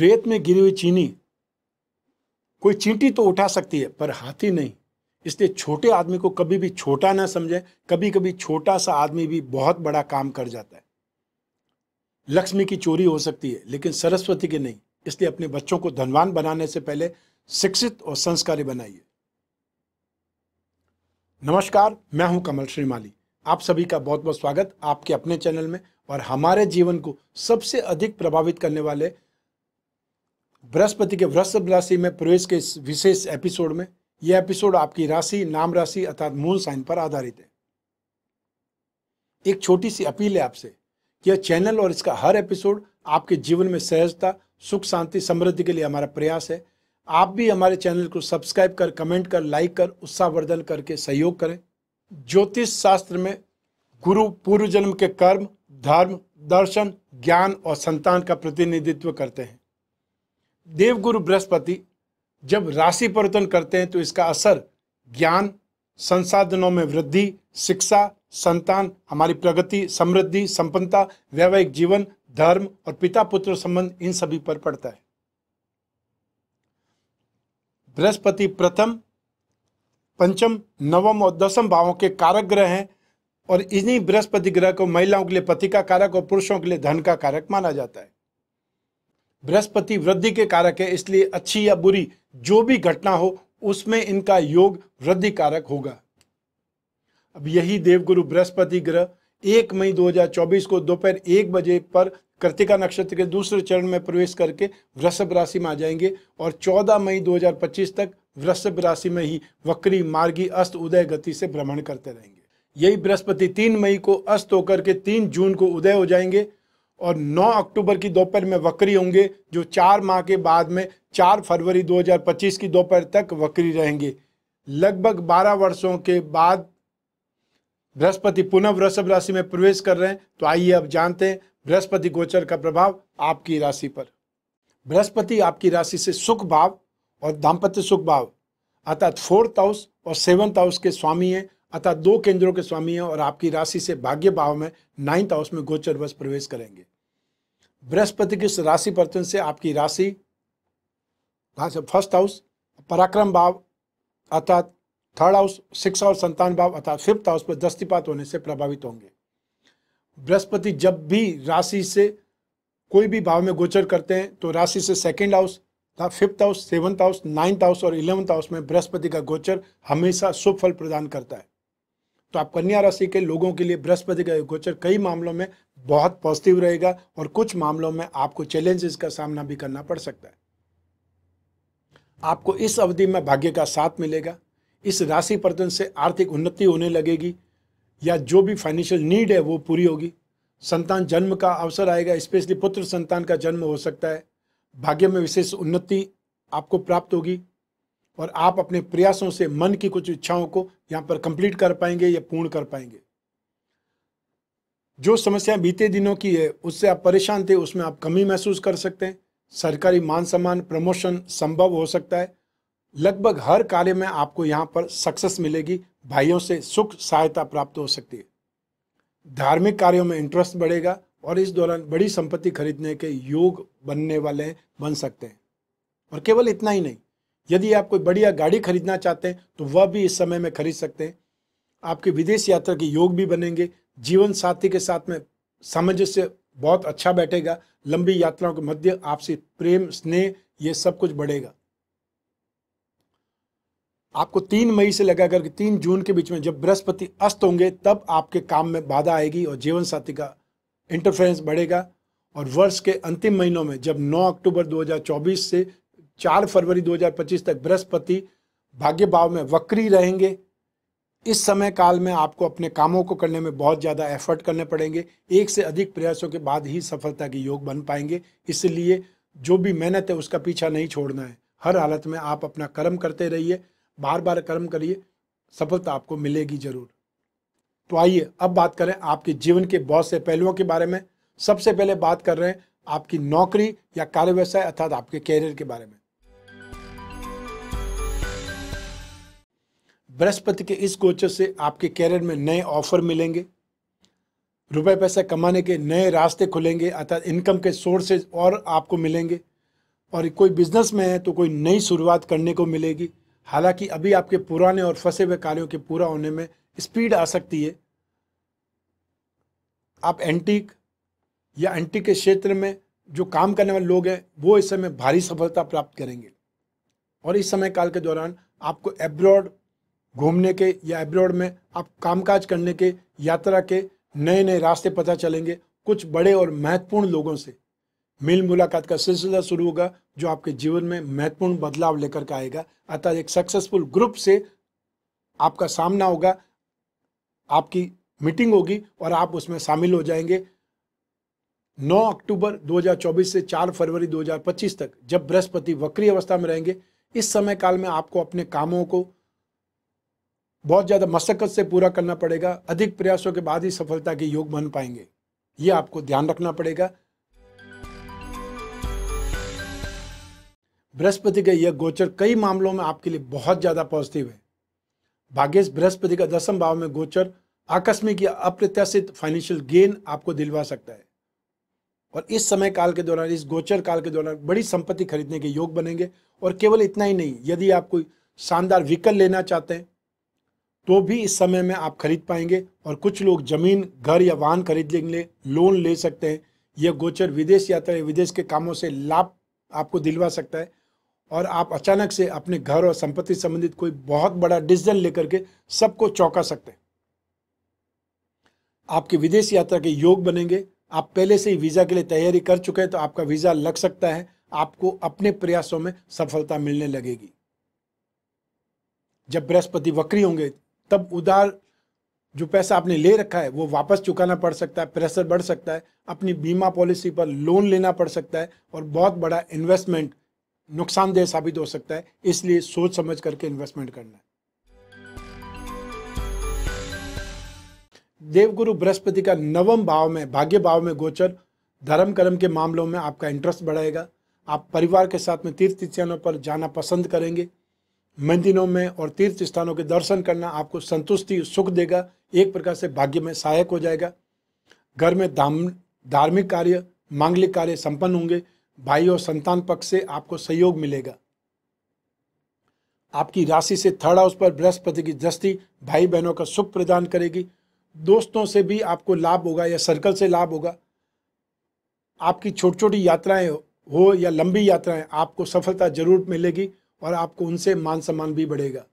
रेत में गिरी हुई चीनी कोई चींटी तो उठा सकती है पर हाथी नहीं इसलिए छोटे आदमी को कभी भी छोटा ना समझे कभी कभी छोटा सा आदमी भी बहुत बड़ा काम कर जाता है लक्ष्मी की चोरी हो सकती है लेकिन सरस्वती की नहीं इसलिए अपने बच्चों को धनवान बनाने से पहले शिक्षित और संस्कारी बनाइए नमस्कार मैं हूं कमल श्रीमाली आप सभी का बहुत बहुत स्वागत आपके अपने चैनल में और हमारे जीवन को सबसे अधिक प्रभावित करने वाले बृहस्पति के वृषभ राशि में प्रवेश के इस विशेष एपिसोड में यह एपिसोड आपकी राशि नाम राशि अर्थात मूल साइन पर आधारित है एक छोटी सी अपील है आपसे कि यह चैनल और इसका हर एपिसोड आपके जीवन में सहजता सुख शांति समृद्धि के लिए हमारा प्रयास है आप भी हमारे चैनल को सब्सक्राइब कर कमेंट कर लाइक कर उत्साहवर्धन करके सहयोग करें ज्योतिष शास्त्र में गुरु पूर्व जन्म के कर्म धर्म दर्शन ज्ञान और संतान का प्रतिनिधित्व करते हैं देवगुरु बृहस्पति जब राशि परिवर्तन करते हैं तो इसका असर ज्ञान संसाधनों में वृद्धि शिक्षा संतान हमारी प्रगति समृद्धि संपन्नता वैवाहिक जीवन धर्म और पिता पुत्र संबंध इन सभी पर पड़ता है बृहस्पति प्रथम पंचम नवम और दसम भावों के कारक ग्रह हैं और इन्हीं बृहस्पति ग्रह को महिलाओं के लिए पति का कारक और पुरुषों के लिए धन का कारक माना जाता है बृहस्पति वृद्धि के कारक है इसलिए अच्छी या बुरी जो भी घटना हो उसमें इनका योग वृद्धि कारक होगा अब यही देवगुरु बृहस्पति ग्रह एक मई 2024 को दोपहर एक बजे पर कृतिका नक्षत्र के दूसरे चरण में प्रवेश करके वृषभ राशि में आ जाएंगे और 14 मई 2025 तक वृषभ राशि में ही वक्री मार्गी अस्त उदय गति से भ्रमण करते रहेंगे यही बृहस्पति तीन मई को अस्त होकर के तीन जून को उदय हो जाएंगे और 9 अक्टूबर की दोपहर में वक्री होंगे जो चार माह के बाद में 4 फरवरी 2025 की दोपहर तक वक्री रहेंगे लगभग 12 वर्षों के बाद बृहस्पति पुनः वृषभ राशि में प्रवेश कर रहे हैं तो आइए अब जानते हैं बृहस्पति गोचर का प्रभाव आपकी राशि पर बृहस्पति आपकी राशि से सुख भाव और दाम्पत्य सुख भाव अर्थात फोर्थ हाउस और सेवंथ हाउस के स्वामी हैं अर्थात दो केंद्रों के स्वामी हैं और आपकी राशि से भाग्य भाव में नाइन्थ हाउस में गोचर वश प्रवेश करेंगे बृहस्पति की राशि परिवर्तन से आपकी राशि फर्स्ट हाउस पराक्रम भाव अर्थात थर्ड हाउस शिक्षा और संतान भाव अर्थात फिफ्थ हाउस पर दृष्टिपात होने से प्रभावित होंगे बृहस्पति जब भी राशि से कोई भी भाव में गोचर करते हैं तो राशि से सेकेंड हाउस था fifth house seventh house ninth house और इलेवंथ हाउस में बृहस्पति का गोचर हमेशा शुभ फल प्रदान करता है तो आप कन्या राशि के लोगों के लिए बृहस्पति का गोचर कई मामलों में बहुत पॉजिटिव रहेगा और कुछ मामलों में आपको चैलेंजेस का सामना भी करना पड़ सकता है आपको इस अवधि में भाग्य का साथ मिलेगा इस राशि पर्तन से आर्थिक उन्नति होने लगेगी या जो भी फाइनेंशियल नीड है वो पूरी होगी संतान जन्म का अवसर आएगा स्पेशली पुत्र संतान का जन्म हो सकता है भाग्य में विशेष उन्नति आपको प्राप्त होगी और आप अपने प्रयासों से मन की कुछ इच्छाओं को यहाँ पर कंप्लीट कर पाएंगे या पूर्ण कर पाएंगे जो समस्या बीते दिनों की है उससे आप परेशान थे उसमें आप कमी महसूस कर सकते हैं सरकारी मान सम्मान प्रमोशन संभव हो सकता है लगभग हर कार्य में आपको यहाँ पर सक्सेस मिलेगी भाइयों से सुख सहायता प्राप्त हो सकती है धार्मिक कार्यों में इंटरेस्ट बढ़ेगा और इस दौरान बड़ी संपत्ति खरीदने के योग बनने वाले हैं बन सकते हैं और केवल इतना ही नहीं यदि आप कोई बढ़िया गाड़ी खरीदना चाहते हैं तो वह भी इस समय में खरीद सकते हैं आपके विदेश यात्रा के योग भी बनेंगे जीवन साथी के साथ में सामंजस्य बहुत अच्छा बैठेगा लंबी यात्राओं के मध्य आपसी प्रेम स्नेह ये सब कुछ बढ़ेगा आपको तीन मई से लगा करके तीन जून के बीच में जब बृहस्पति अस्त होंगे तब आपके काम में बाधा आएगी और जीवन साथी का इंटरफेरेंस बढ़ेगा और वर्ष के अंतिम महीनों में जब 9 अक्टूबर 2024 से 4 फरवरी 2025 तक बृहस्पति भाग्य भाव में वक्री रहेंगे इस समय काल में आपको अपने कामों को करने में बहुत ज़्यादा एफर्ट करने पड़ेंगे एक से अधिक प्रयासों के बाद ही सफलता के योग बन पाएंगे इसलिए जो भी मेहनत है उसका पीछा नहीं छोड़ना है हर हालत में आप अपना कर्म करते रहिए बार बार कर्म करिए सफलता आपको मिलेगी जरूर तो आइए अब बात करें आपके जीवन के बहुत से पहलुओं के बारे में सबसे पहले बात कर रहे हैं आपकी नौकरी या कार्य व्यवसाय अर्थात आपके कैरियर के बारे में बृहस्पति के इस गोचर से आपके कैरियर में नए ऑफर मिलेंगे रुपए पैसा कमाने के नए रास्ते खुलेंगे अर्थात इनकम के सोर्सेज और आपको मिलेंगे और कोई बिजनेस में है तो कोई नई शुरुआत करने को मिलेगी हालांकि अभी आपके पुराने और फंसे हुए कार्यों के पूरा होने में स्पीड आ सकती है आप एंटीक या एंटीक के क्षेत्र में जो काम करने वाले लोग हैं वो इस समय भारी सफलता प्राप्त करेंगे और इस समय काल के दौरान आपको एब्रॉड घूमने के या एब्रॉड में आप कामकाज करने के यात्रा के नए नए रास्ते पता चलेंगे कुछ बड़े और महत्वपूर्ण लोगों से मिल मुलाकात का सिलसिला शुरू होगा जो आपके जीवन में महत्वपूर्ण बदलाव लेकर के आएगा अतः एक सक्सेसफुल ग्रुप से आपका सामना होगा आपकी मीटिंग होगी और आप उसमें शामिल हो जाएंगे 9 अक्टूबर 2024 से 4 फरवरी 2025 तक जब बृहस्पति वक्री अवस्था में रहेंगे इस समय काल में आपको अपने कामों को बहुत ज़्यादा मशक्क़त से पूरा करना पड़ेगा अधिक प्रयासों के बाद ही सफलता के योग बन पाएंगे ये आपको ध्यान रखना पड़ेगा बृहस्पति का यह गोचर कई मामलों में आपके लिए बहुत ज़्यादा पॉजिटिव है भाग्यश बृहस्पति का दसम भाव में गोचर आकस्मिक या अप्रत्याशित फाइनेंशियल गेन आपको दिलवा सकता है और इस समय काल के दौरान इस गोचर काल के दौरान बड़ी संपत्ति खरीदने के योग बनेंगे और केवल इतना ही नहीं यदि आप कोई शानदार व्हीकल लेना चाहते हैं तो भी इस समय में आप खरीद पाएंगे और कुछ लोग जमीन घर या वाहन खरीद लेंगे लोन ले सकते हैं यह गोचर विदेश यात्रा या विदेश के कामों से लाभ आपको दिलवा सकता है और आप अचानक से अपने घर और संपत्ति संबंधित कोई बहुत बड़ा डिसीजन लेकर के सबको चौंका सकते हैं आपकी विदेश यात्रा के योग बनेंगे आप पहले से ही वीज़ा के लिए तैयारी कर चुके हैं तो आपका वीज़ा लग सकता है आपको अपने प्रयासों में सफलता मिलने लगेगी जब बृहस्पति वक्री होंगे तब उधार जो पैसा आपने ले रखा है वो वापस चुकाना पड़ सकता है प्रेशर बढ़ सकता है अपनी बीमा पॉलिसी पर लोन लेना पड़ सकता है और बहुत बड़ा इन्वेस्टमेंट नुकसानदेह साबित हो सकता है इसलिए सोच समझ करके इन्वेस्टमेंट करना है देवगुरु बृहस्पति का नवम भाव में भाग्य भाव में गोचर धर्म कर्म के मामलों में आपका इंटरेस्ट बढ़ाएगा आप परिवार के साथ में तीर्थ स्थानों पर जाना पसंद करेंगे मंदिरों में और तीर्थ स्थानों के दर्शन करना आपको संतुष्टि सुख देगा एक प्रकार से भाग्य में सहायक हो जाएगा घर में धाम धार्मिक कार्य मांगलिक कार्य संपन्न होंगे भाई और संतान पक्ष से आपको सहयोग मिलेगा आपकी राशि से थर्ड हाउस पर बृहस्पति की दृष्टि भाई बहनों का सुख प्रदान करेगी दोस्तों से भी आपको लाभ होगा या सर्कल से लाभ होगा आपकी छोटी छोटी यात्राएं हो या लंबी यात्राएं आपको सफलता जरूर मिलेगी और आपको उनसे मान सम्मान भी बढ़ेगा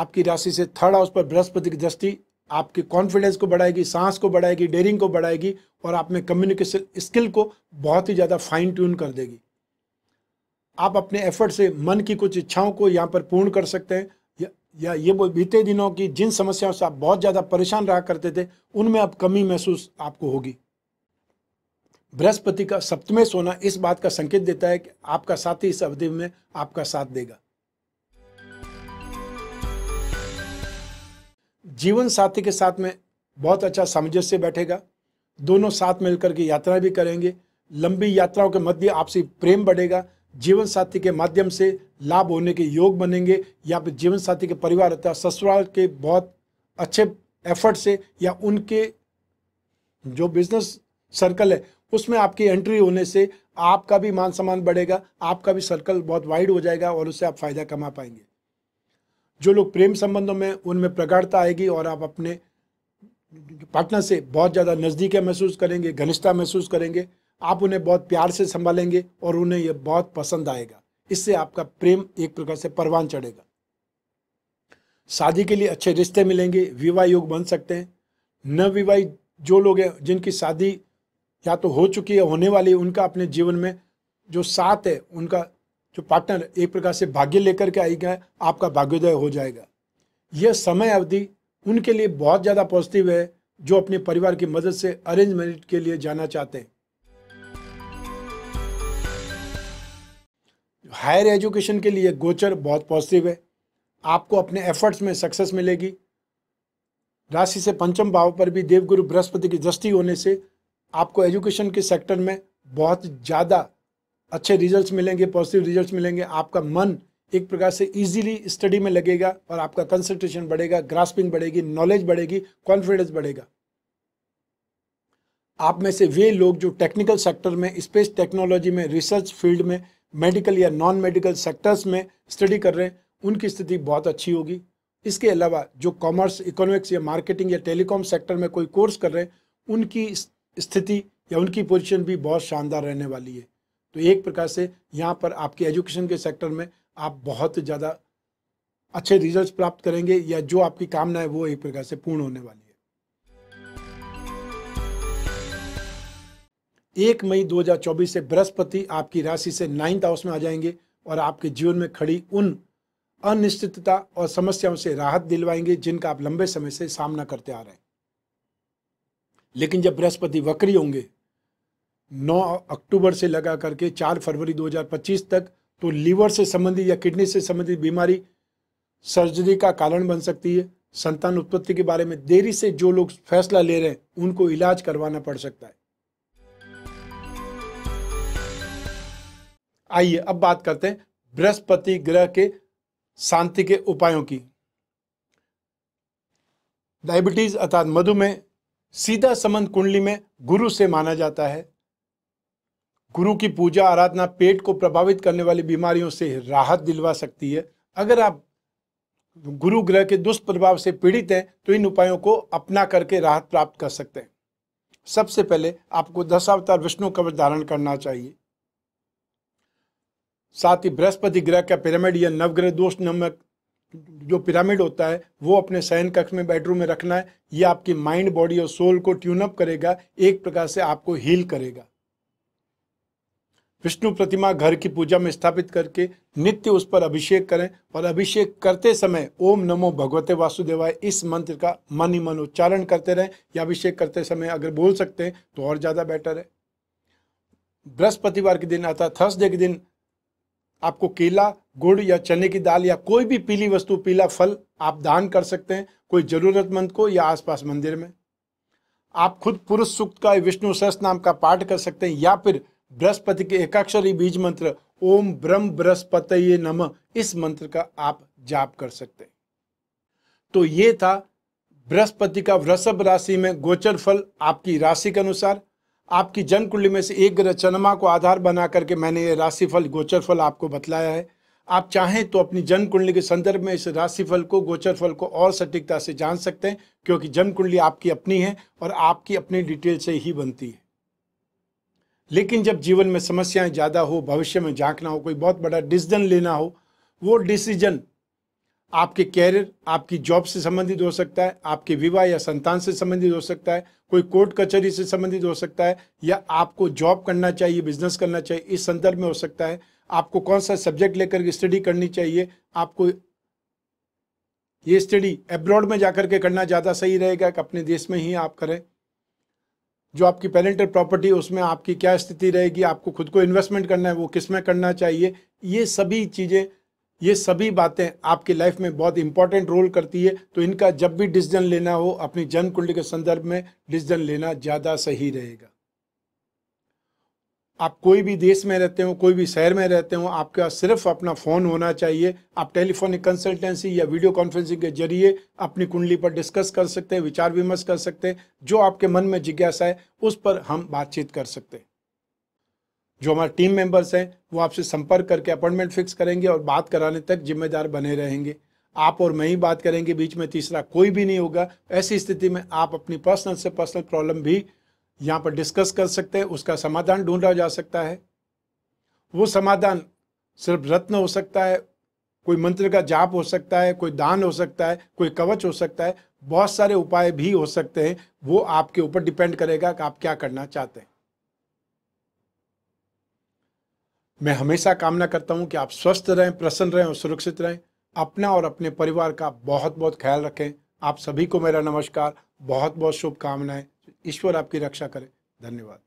आपकी राशि से थर्ड हाउस पर बृहस्पति की दृष्टि आपके कॉन्फिडेंस को बढ़ाएगी सांस को बढ़ाएगी डेयरिंग को बढ़ाएगी और आप में कम्युनिकेशन स्किल को बहुत ही ज़्यादा फाइन ट्यून कर देगी आप अपने एफर्ट से मन की कुछ इच्छाओं को यहाँ पर पूर्ण कर सकते हैं या, या ये बीते दिनों की जिन समस्याओं से आप बहुत ज़्यादा परेशान रहा करते थे उनमें अब कमी महसूस आपको होगी बृहस्पति का सप्तमेश होना इस बात का संकेत देता है कि आपका साथी इस अवधि में आपका साथ देगा जीवन साथी के साथ में बहुत अच्छा सामंजस्य बैठेगा दोनों साथ मिलकर के यात्रा भी करेंगे लंबी यात्राओं के मध्य आपसी प्रेम बढ़ेगा जीवन साथी के माध्यम से लाभ होने के योग बनेंगे या फिर जीवन साथी के परिवार अथवा ससुराल के बहुत अच्छे एफर्ट से या उनके जो बिजनेस सर्कल है उसमें आपकी एंट्री होने से आपका भी मान सम्मान बढ़ेगा आपका भी सर्कल बहुत वाइड हो जाएगा और उससे आप फ़ायदा कमा पाएंगे जो लोग प्रेम संबंधों में उनमें प्रगाढ़ता आएगी और आप अपने पार्टनर से बहुत ज़्यादा नज़दीकें महसूस करेंगे घनिष्ठता महसूस करेंगे आप उन्हें बहुत प्यार से संभालेंगे और उन्हें यह बहुत पसंद आएगा इससे आपका प्रेम एक प्रकार से परवान चढ़ेगा शादी के लिए अच्छे रिश्ते मिलेंगे विवाह योग बन सकते हैं नवविवाहित जो लोग हैं जिनकी शादी या तो हो चुकी है होने वाली उनका अपने जीवन में जो साथ है उनका जो पार्टनर एक प्रकार से भाग्य लेकर के आई गए आपका भाग्योदय हो जाएगा यह समय अवधि उनके लिए बहुत ज़्यादा पॉजिटिव है जो अपने परिवार की मदद से अरेंज मैरिज के लिए जाना चाहते हैं हायर एजुकेशन के लिए गोचर बहुत पॉजिटिव है आपको अपने एफर्ट्स में सक्सेस मिलेगी राशि से पंचम भाव पर भी देवगुरु बृहस्पति की दृष्टि होने से आपको एजुकेशन के सेक्टर में बहुत ज़्यादा अच्छे रिजल्ट्स मिलेंगे पॉजिटिव रिजल्ट्स मिलेंगे आपका मन एक प्रकार से इजीली स्टडी में लगेगा और आपका कंसंट्रेशन बढ़ेगा ग्रास्पिंग बढ़ेगी नॉलेज बढ़ेगी कॉन्फिडेंस बढ़ेगा आप में से वे लोग जो टेक्निकल सेक्टर में स्पेस टेक्नोलॉजी में रिसर्च फील्ड में मेडिकल या नॉन मेडिकल सेक्टर्स में स्टडी कर रहे हैं उनकी स्थिति बहुत अच्छी होगी इसके अलावा जो कॉमर्स इकोनॉमिक्स या मार्केटिंग या टेलीकॉम सेक्टर में कोई कोर्स कर रहे हैं उनकी स्थिति या उनकी पोजीशन भी बहुत शानदार रहने वाली है तो एक प्रकार से यहाँ पर आपके एजुकेशन के सेक्टर में आप बहुत ज़्यादा अच्छे रिजल्ट्स प्राप्त करेंगे या जो आपकी कामना है वो एक प्रकार से पूर्ण होने वाली है एक मई 2024 से बृहस्पति आपकी राशि से नाइन्थ हाउस में आ जाएंगे और आपके जीवन में खड़ी उन अनिश्चितता और समस्याओं से राहत दिलवाएंगे जिनका आप लंबे समय से सामना करते आ रहे हैं लेकिन जब बृहस्पति वक्री होंगे 9 अक्टूबर से लगा करके 4 फरवरी 2025 तक तो लीवर से संबंधित या किडनी से संबंधित बीमारी सर्जरी का कारण बन सकती है संतान उत्पत्ति के बारे में देरी से जो लोग फैसला ले रहे हैं उनको इलाज करवाना पड़ सकता है आइए अब बात करते हैं बृहस्पति ग्रह के शांति के उपायों की डायबिटीज अर्थात मधुमेह सीधा संबंध कुंडली में गुरु से माना जाता है गुरु की पूजा आराधना पेट को प्रभावित करने वाली बीमारियों से राहत दिलवा सकती है अगर आप गुरु ग्रह के दुष्प्रभाव से पीड़ित हैं तो इन उपायों को अपना करके राहत प्राप्त कर सकते हैं सबसे पहले आपको दशावतार विष्णु कवच धारण करना चाहिए साथ ही बृहस्पति ग्रह का पिरामिड या नवग्रह दोष नामक जो पिरामिड होता है वो अपने शयन कक्ष में बेडरूम में रखना है ये आपकी माइंड बॉडी और सोल को ट्यूनअप करेगा एक प्रकार से आपको हील करेगा विष्णु प्रतिमा घर की पूजा में स्थापित करके नित्य उस पर अभिषेक करें और अभिषेक करते समय ओम नमो भगवते वासुदेवाय इस मंत्र का मन ही मन उच्चारण करते रहें या अभिषेक करते समय अगर बोल सकते हैं तो और ज़्यादा बेटर है बृहस्पतिवार के दिन अर्थात थर्सडे के दिन आपको केला गुड़ या चने की दाल या कोई भी पीली वस्तु पीला फल आप दान कर सकते हैं कोई ज़रूरतमंद को या आसपास मंदिर में आप खुद पुरुष सूक्त का विष्णु सहस नाम का पाठ कर सकते हैं या फिर बृहस्पति के एकाक्षरी बीज मंत्र ओम ब्रह्म बृहस्पत नम इस मंत्र का आप जाप कर सकते हैं तो ये था बृहस्पति का वृषभ राशि में गोचर फल आपकी राशि के अनुसार आपकी जन्म कुंडली में से एक ग्रह चंद्रमा को आधार बना करके मैंने ये राशिफल गोचर फल आपको बतलाया है आप चाहें तो अपनी जन्म कुंडली के संदर्भ में इस राशिफल को गोचर फल को और सटीकता से जान सकते हैं क्योंकि जन्म कुंडली आपकी अपनी है और आपकी अपनी डिटेल से ही बनती है लेकिन जब जीवन में समस्याएं ज़्यादा हो भविष्य में झांकना हो कोई बहुत बड़ा डिसीजन लेना हो वो डिसीजन आपके कैरियर आपकी जॉब से संबंधित हो सकता है आपके विवाह या संतान से संबंधित हो सकता है कोई कोर्ट कचहरी से संबंधित हो सकता है या आपको जॉब करना चाहिए बिजनेस करना चाहिए इस संदर्भ में हो सकता है आपको कौन सा सब्जेक्ट लेकर स्टडी करनी चाहिए आपको ये स्टडी एब्रॉड में जाकर के करना ज़्यादा सही रहेगा कि अपने देश में ही आप करें जो आपकी पेरेंटल प्रॉपर्टी उसमें आपकी क्या स्थिति रहेगी आपको खुद को इन्वेस्टमेंट करना है वो किस में करना चाहिए ये सभी चीज़ें ये सभी बातें आपकी लाइफ में बहुत इंपॉर्टेंट रोल करती है तो इनका जब भी डिसीजन लेना हो अपनी जन्म कुंडली के संदर्भ में डिसीजन लेना ज़्यादा सही रहेगा आप कोई भी देश में रहते हो कोई भी शहर में रहते हो आपका सिर्फ अपना फ़ोन होना चाहिए आप टेलीफोनिक कंसल्टेंसी या वीडियो कॉन्फ्रेंसिंग के जरिए अपनी कुंडली पर डिस्कस कर सकते हैं विचार विमर्श कर सकते हैं जो आपके मन में जिज्ञासा है उस पर हम बातचीत कर सकते हैं जो हमारे टीम मेंबर्स हैं वो आपसे संपर्क करके अपॉइंटमेंट फिक्स करेंगे और बात कराने तक जिम्मेदार बने रहेंगे आप और मैं ही बात करेंगे बीच में तीसरा कोई भी नहीं होगा ऐसी स्थिति में आप अपनी पर्सनल से पर्सनल प्रॉब्लम भी यहाँ पर डिस्कस कर सकते हैं उसका समाधान ढूंढा जा सकता है वो समाधान सिर्फ रत्न हो सकता है कोई मंत्र का जाप हो सकता है कोई दान हो सकता है कोई कवच हो सकता है बहुत सारे उपाय भी हो सकते हैं वो आपके ऊपर डिपेंड करेगा कि आप क्या करना चाहते हैं मैं हमेशा कामना करता हूँ कि आप स्वस्थ रहें प्रसन्न रहें और सुरक्षित रहें अपना और अपने परिवार का बहुत बहुत ख्याल रखें आप सभी को मेरा नमस्कार बहुत बहुत शुभकामनाएं ईश्वर आपकी रक्षा करें धन्यवाद